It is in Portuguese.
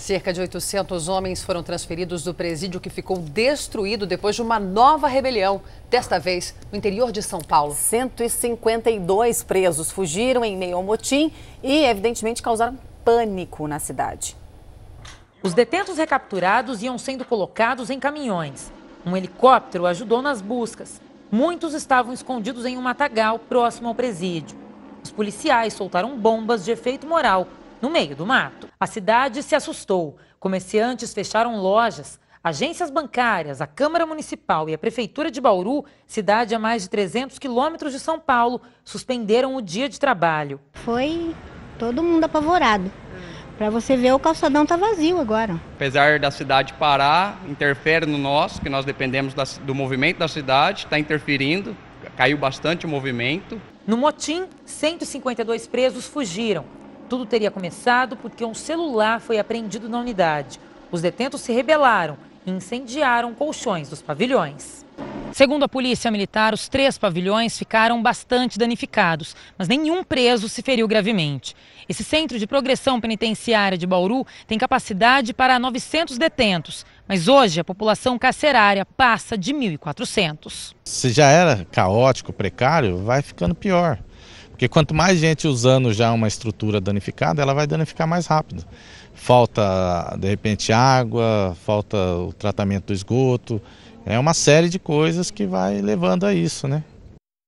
Cerca de 800 homens foram transferidos do presídio que ficou destruído depois de uma nova rebelião, desta vez no interior de São Paulo. 152 presos fugiram em meio ao motim e, evidentemente, causaram pânico na cidade. Os detentos recapturados iam sendo colocados em caminhões. Um helicóptero ajudou nas buscas. Muitos estavam escondidos em um matagal próximo ao presídio. Os policiais soltaram bombas de efeito moral no meio do mato. A cidade se assustou. Comerciantes fecharam lojas, agências bancárias, a Câmara Municipal e a Prefeitura de Bauru, cidade a mais de 300 quilômetros de São Paulo, suspenderam o dia de trabalho. Foi todo mundo apavorado. Para você ver, o calçadão está vazio agora. Apesar da cidade parar, interfere no nosso, que nós dependemos do movimento da cidade, está interferindo, caiu bastante o movimento. No motim, 152 presos fugiram. Tudo teria começado porque um celular foi apreendido na unidade. Os detentos se rebelaram e incendiaram colchões dos pavilhões. Segundo a Polícia Militar, os três pavilhões ficaram bastante danificados, mas nenhum preso se feriu gravemente. Esse centro de progressão penitenciária de Bauru tem capacidade para 900 detentos, mas hoje a população carcerária passa de 1.400. Se já era caótico, precário, vai ficando pior. Porque quanto mais gente usando já uma estrutura danificada, ela vai danificar mais rápido. Falta, de repente, água, falta o tratamento do esgoto. É uma série de coisas que vai levando a isso, né?